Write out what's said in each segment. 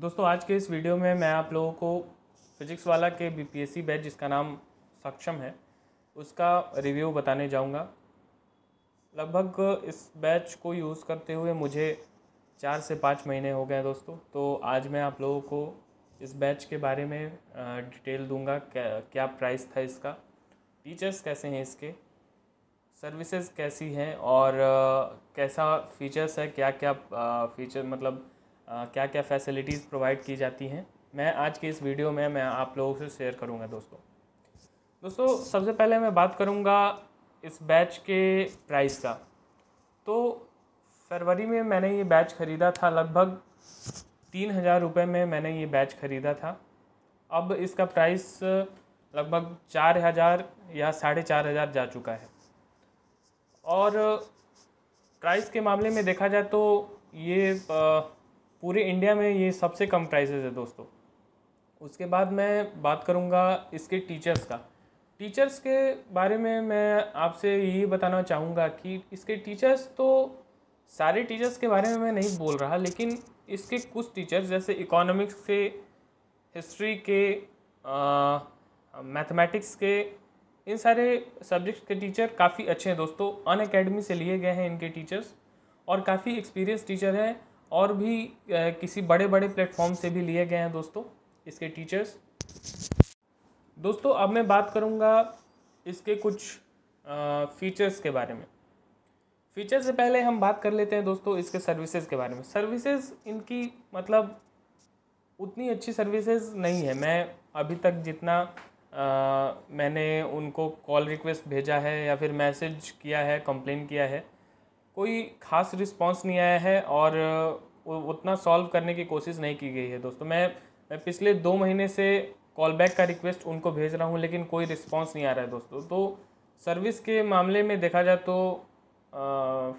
दोस्तों आज के इस वीडियो में मैं आप लोगों को फिजिक्स वाला के बीपीएससी बैच जिसका नाम सक्षम है उसका रिव्यू बताने जाऊंगा लगभग इस बैच को यूज़ करते हुए मुझे चार से पाँच महीने हो गए दोस्तों तो आज मैं आप लोगों को इस बैच के बारे में डिटेल दूंगा क्या क्या प्राइस था इसका टीचर्स कैसे हैं इसके सर्विसेज कैसी हैं और कैसा फीचर्स है क्या क्या फ़ीचर मतलब क्या क्या फैसिलिटीज़ प्रोवाइड की जाती हैं मैं आज के इस वीडियो में मैं आप लोगों से शेयर करूँगा दोस्तों दोस्तों सबसे पहले मैं बात करूँगा इस बैच के प्राइस का तो फरवरी में मैंने ये बैच ख़रीदा था लगभग तीन हज़ार रुपये में मैंने ये बैच ख़रीदा था अब इसका प्राइस लगभग चार हज़ार या साढ़े चार हज़ार जा चुका है और प्राइस के मामले में देखा जाए तो ये पूरे इंडिया में ये सबसे कम प्राइसेस है दोस्तों उसके बाद मैं बात करूँगा इसके टीचर्स का टीचर्स के बारे में मैं आपसे यही बताना चाहूँगा कि इसके टीचर्स तो सारे टीचर्स के बारे में मैं नहीं बोल रहा लेकिन इसके कुछ टीचर्स जैसे इकोनॉमिक्स के हिस्ट्री के मैथमेटिक्स के इन सारे सब्जेक्ट्स के टीचर काफ़ी अच्छे हैं दोस्तों अन अकेडमी से लिए गए हैं इनके टीचर्स और काफ़ी एक्सपीरियंस टीचर हैं और भी किसी बड़े बड़े प्लेटफॉर्म से भी लिए गए हैं दोस्तों इसके टीचर्स दोस्तों अब मैं बात करूँगा इसके कुछ फ़ीचर्स के बारे में फ़ीचर्स से पहले हम बात कर लेते हैं दोस्तों इसके सर्विसेज के बारे में सर्विसेज इनकी मतलब उतनी अच्छी सर्विसेज नहीं है मैं अभी तक जितना आ, मैंने उनको कॉल रिक्वेस्ट भेजा है या फिर मैसेज किया है कंप्लेन किया है कोई खास रिस्पांस नहीं आया है और उतना सॉल्व करने की कोशिश नहीं की गई है दोस्तों मैं मैं पिछले दो महीने से कॉल बैक का रिक्वेस्ट उनको भेज रहा हूँ लेकिन कोई रिस्पॉन्स नहीं आ रहा है दोस्तों तो सर्विस के मामले में देखा जाए तो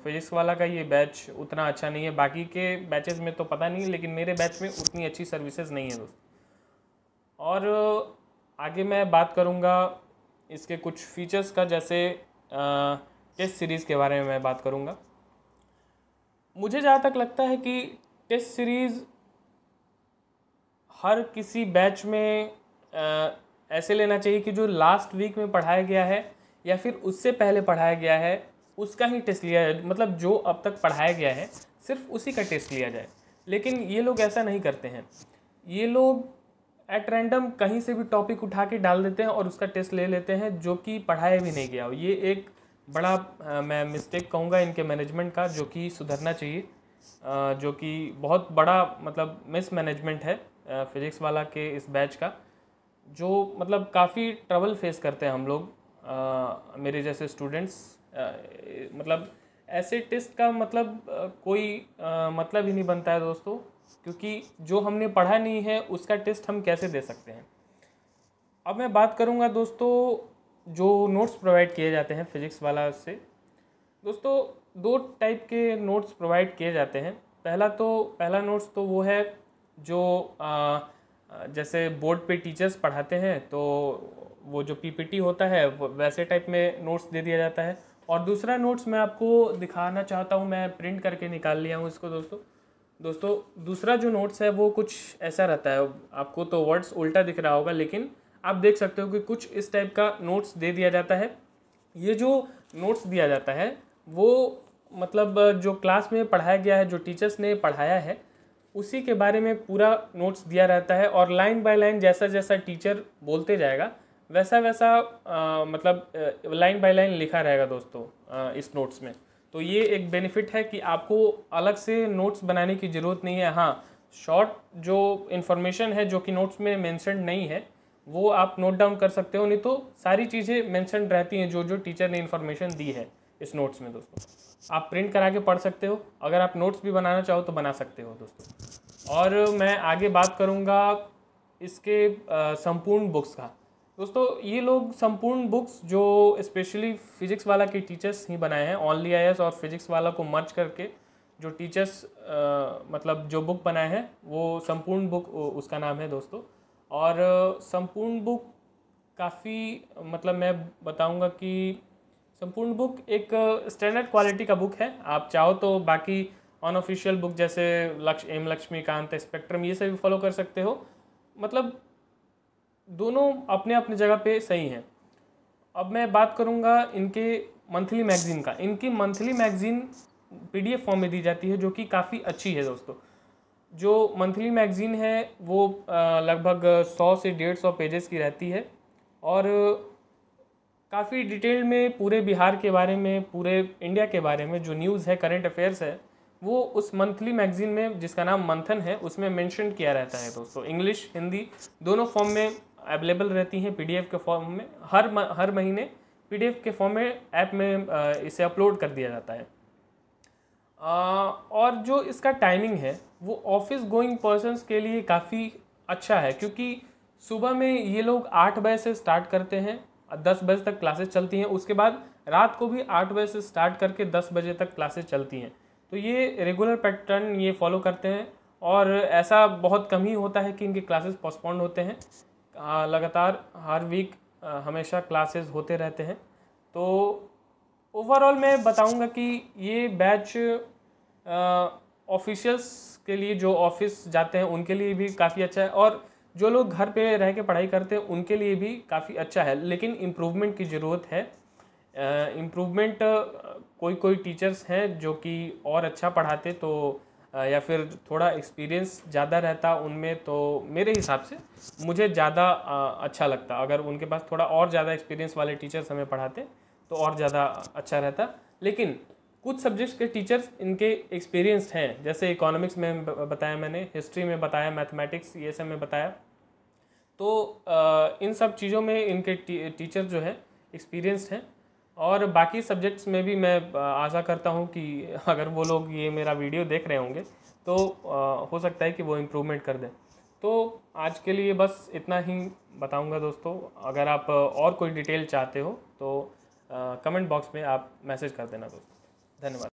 फिजिक्स वाला का ये बैच उतना अच्छा नहीं है बाकी के बैचेस में तो पता नहीं है लेकिन मेरे बैच में उतनी अच्छी सर्विसेज नहीं है दोस्तों और आगे मैं बात करूँगा इसके कुछ फीचर्स का जैसे टेस्ट सीरीज़ के बारे में मैं बात करूँगा मुझे जहाँ तक लगता है कि टेस्ट सीरीज़ हर किसी बैच में आ, ऐसे लेना चाहिए कि जो लास्ट वीक में पढ़ाया गया है या फिर उससे पहले पढ़ाया गया है उसका ही टेस्ट लिया जाए मतलब जो अब तक पढ़ाया गया है सिर्फ उसी का टेस्ट लिया जाए लेकिन ये लोग ऐसा नहीं करते हैं ये लोग एट रैंडम कहीं से भी टॉपिक उठा के डाल देते हैं और उसका टेस्ट ले लेते हैं जो कि पढ़ाया भी नहीं गया हो ये एक बड़ा मैं मिस्टेक कहूँगा इनके मैनेजमेंट का जो कि सुधरना चाहिए जो कि बहुत बड़ा मतलब मिस मैनेजमेंट है फिजिक्स वाला के इस बैच का जो मतलब काफ़ी ट्रबल फेस करते हैं हम लोग मेरे जैसे स्टूडेंट्स मतलब ऐसे टेस्ट का मतलब कोई मतलब ही नहीं बनता है दोस्तों क्योंकि जो हमने पढ़ा नहीं है उसका टेस्ट हम कैसे दे सकते हैं अब मैं बात करूँगा दोस्तों जो नोट्स प्रोवाइड किए जाते हैं फिजिक्स वाला से दोस्तों दो टाइप के नोट्स प्रोवाइड किए जाते हैं पहला तो पहला नोट्स तो वो है जो आ, जैसे बोर्ड पे टीचर्स पढ़ाते हैं तो वो जो पीपीटी होता है वैसे टाइप में नोट्स दे दिया जाता है और दूसरा नोट्स मैं आपको दिखाना चाहता हूँ मैं प्रिंट करके निकाल लिया हूँ इसको दोस्तों दोस्तों दूसरा जो नोट्स है वो कुछ ऐसा रहता है आपको तो वर्ड्स उल्टा दिख रहा होगा लेकिन आप देख सकते हो कि कुछ इस टाइप का नोट्स दे दिया जाता है ये जो नोट्स दिया जाता है वो मतलब जो क्लास में पढ़ाया गया है जो टीचर्स ने पढ़ाया है उसी के बारे में पूरा नोट्स दिया रहता है और लाइन बाय लाइन जैसा जैसा टीचर बोलते जाएगा वैसा वैसा आ, मतलब लाइन बाय लाइन लिखा रहेगा दोस्तों आ, इस नोट्स में तो ये एक बेनिफिट है कि आपको अलग से नोट्स बनाने की ज़रूरत नहीं है हाँ शॉर्ट जो इन्फॉर्मेशन है जो कि नोट्स में मैंसन नहीं है वो आप नोट डाउन कर सकते हो नहीं तो सारी चीज़ें मैंशन रहती हैं जो जो टीचर ने इन्फॉर्मेशन दी है इस नोट्स में दोस्तों आप प्रिंट करा के पढ़ सकते हो अगर आप नोट्स भी बनाना चाहो तो बना सकते हो दोस्तों और मैं आगे बात करूँगा इसके संपूर्ण बुक्स का दोस्तों ये लोग संपूर्ण बुक्स जो स्पेशली फिजिक्स वाला के टीचर्स ही बनाए हैं ऑनली आई और फिजिक्स वाला को मर्च करके जो टीचर्स आ, मतलब जो बुक बनाए हैं वो संपूर्ण बुक उसका नाम है दोस्तों और संपूर्ण बुक काफ़ी मतलब मैं बताऊंगा कि संपूर्ण बुक एक स्टैंडर्ड क्वालिटी का बुक है आप चाहो तो बाकी अनऑफिशियल बुक जैसे लक्ष एम लक्ष्मीकांत स्पेक्ट्रम ये सभी फॉलो कर सकते हो मतलब दोनों अपने अपने जगह पे सही हैं अब मैं बात करूँगा इनके मंथली मैगज़ीन का इनकी मंथली मैगज़ीन पीडीएफ फॉर्म में दी जाती है जो कि काफ़ी अच्छी है दोस्तों जो मंथली मैगज़ीन है वो लगभग सौ से डेढ़ सौ पेजेस की रहती है और काफ़ी डिटेल में पूरे बिहार के बारे में पूरे इंडिया के बारे में जो न्यूज़ है करंट अफेयर्स है वो उस मंथली मैगजीन में जिसका नाम मंथन है उसमें मेंशन किया रहता है दोस्तों इंग्लिश हिंदी दोनों फॉर्म में अवेलेबल रहती हैं पी के फॉर्म में हर हर महीने पी के फॉर्म में ऐप में इसे अपलोड कर दिया जाता है और जो इसका टाइमिंग है वो ऑफिस गोइंग पर्सनस के लिए काफ़ी अच्छा है क्योंकि सुबह में ये लोग आठ बजे से स्टार्ट करते हैं दस बजे तक क्लासेस चलती हैं उसके बाद रात को भी आठ बजे से स्टार्ट करके दस बजे तक क्लासेस चलती हैं तो ये रेगुलर पैटर्न ये फॉलो करते हैं और ऐसा बहुत कम ही होता है कि इनके क्लासेस पोस्टपोन्ड होते हैं लगातार हर वीक हमेशा क्लासेस होते रहते हैं तो ओवरऑल मैं बताऊंगा कि ये बैच ऑफिशियल्स के लिए जो ऑफिस जाते हैं उनके लिए भी काफ़ी अच्छा है और जो लोग घर पे रह के पढ़ाई करते हैं उनके लिए भी काफ़ी अच्छा है लेकिन इम्प्रूवमेंट की ज़रूरत है इम्प्रूवमेंट कोई कोई टीचर्स हैं जो कि और अच्छा पढ़ाते तो या फिर थोड़ा एक्सपीरियंस ज़्यादा रहता उनमें तो मेरे हिसाब से मुझे ज़्यादा अच्छा लगता अगर उनके पास थोड़ा और ज़्यादा एक्सपीरियंस वाले टीचर्स हमें पढ़ाते तो और ज़्यादा अच्छा रहता लेकिन कुछ सब्जेक्ट्स के टीचर्स इनके एक्सपीरियंस्ड हैं जैसे इकोनॉमिक्स में बताया मैंने हिस्ट्री में बताया मैथमेटिक्स ये सब में बताया तो इन सब चीज़ों में इनके टीचर जो है एक्सपीरियंस्ड हैं और बाकी सब्जेक्ट्स में भी मैं आशा करता हूँ कि अगर वो लोग ये मेरा वीडियो देख रहे होंगे तो हो सकता है कि वो इम्प्रूवमेंट कर दें तो आज के लिए बस इतना ही बताऊँगा दोस्तों अगर आप और कोई डिटेल चाहते हो तो कमेंट बॉक्स में आप मैसेज कर देना दोस्तों धन्यवाद